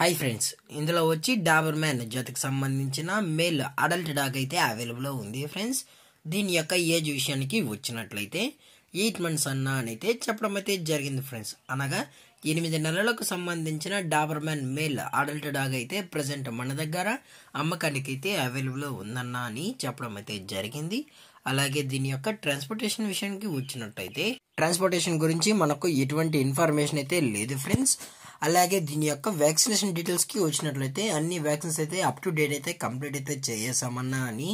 hi friends ఇందులో వచ్చి Dabur man జతకు సంబంధించిన మేల్ అడల్ట్ డాగ్ అయితే అవైలబుల్లో ఉంది ఫ్రెండ్స్ దీని యొక్క ఏజ్ విషయానికి వచ్చినట్లయితే ఎయిట్ మంత్స్ అన్న అని అయితే చెప్పడం అయితే జరిగింది ఫ్రెండ్స్ అనగా ఎనిమిది నెలలకు సంబంధించిన Doberman male adult dog అయితే ప్రజెంట్ మన దగ్గర అమ్మకానికి అయితే అవైలబుల్లో ఉందన్న అని చెప్పడం అయితే జరిగింది అలాగే దీని యొక్క ట్రాన్స్పోర్టేషన్ విషయానికి వచ్చినట్టయితే ట్రాన్స్పోర్టేషన్ గురించి మనకు ఎటువంటి ఇన్ఫర్మేషన్ అయితే లేదు ఫ్రెండ్స్ అలాగే దీని యొక్క వ్యాక్సినేషన్ డీటెయిల్స్కి వచ్చినట్లయితే అన్ని వ్యాక్సిన్స్ అయితే అప్ టు డేట్ అయితే కంప్లీట్ అయితే చేసామన్నా అని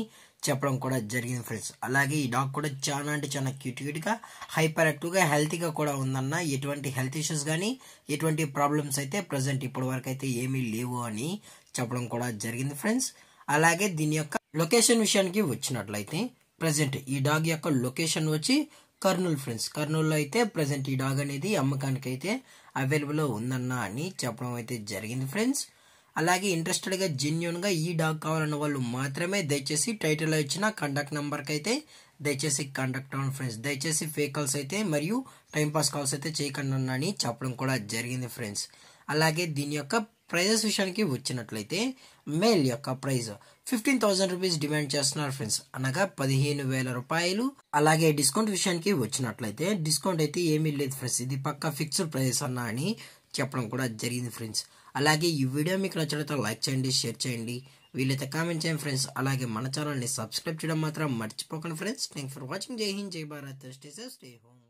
చెప్పడం కూడా జరిగింది ఫ్రెండ్స్ అలాగే ఈ డాగ్ కూడా చాలా అంటే చాలా క్యూట్ క్యూట్గా హైపర్ యాక్టివ్గా హెల్తీగా కూడా ఉందన్న ఎటువంటి హెల్త్ ఇష్యూస్ కానీ ఎటువంటి ప్రాబ్లమ్స్ అయితే ప్రజెంట్ ఇప్పటి వరకు అయితే ఏమీ లేవు అని చెప్పడం కూడా జరిగింది ఫ్రెండ్స్ అలాగే దీని యొక్క లొకేషన్ విషయానికి వచ్చినట్లయితే ప్రజెంట్ ఈ డాగ్ యొక్క లొకేషన్ వచ్చి కర్నూలు ఫ్రెండ్స్ కర్నూలులో అయితే ప్రజెంట్ ఈ డాగ్ అనేది అమ్మకానికి అయితే అవైలబుల్లో ఉందన్న అని చెప్పడం అయితే జరిగింది ఫ్రెండ్స్ అలాగే ఇంట్రెస్టెడ్గా జెన్యున్గా ఈ డాగ్ కావాలన్న వాళ్ళు మాత్రమే దయచేసి టైటిల్లో ఇచ్చిన కాంటాక్ట్ నెంబర్కి అయితే దయచేసి కాంటాక్ట్ అవ్వండి ఫ్రెండ్స్ దయచేసి ఫేక్ కాల్స్ అయితే మరియు టైంపాస్ కాల్స్ అయితే చేయకుండా అని చెప్పడం కూడా జరిగింది ఫ్రెండ్స్ అలాగే దీని యొక్క ప్రైజెస్ విషయానికి వచ్చినట్లయితే మేల్ యొక్క price fifteen thousand rupees demand చేస్తున్నారు ఫ్రెండ్స్ అనగా పదిహేను వేల రూపాయలు అలాగే డిస్కౌంట్ విషయానికి వచ్చినట్లయితే డిస్కౌంట్ అయితే ఏమీ లేదు ఫ్రెండ్స్ ఇది పక్క ఫిక్స్డ్ ప్రైజెస్ అన్నా అని చెప్పడం కూడా జరిగింది ఫ్రెండ్స్ అలాగే ఈ వీడియో మీకు నచ్చినట్లయితే లైక్ చేయండి షేర్ చేయండి వీళ్ళైతే కామెంట్ చేయండి ఫ్రెండ్స్ అలాగే మన ఛానల్ని సబ్స్క్రైబ్ చేయడం మాత్రం మర్చిపోకండి ఫ్రెండ్స్ థ్యాంక్ ఫర్ వాచింగ్ జై హింద్ జై భారత్ స్టే హోమ్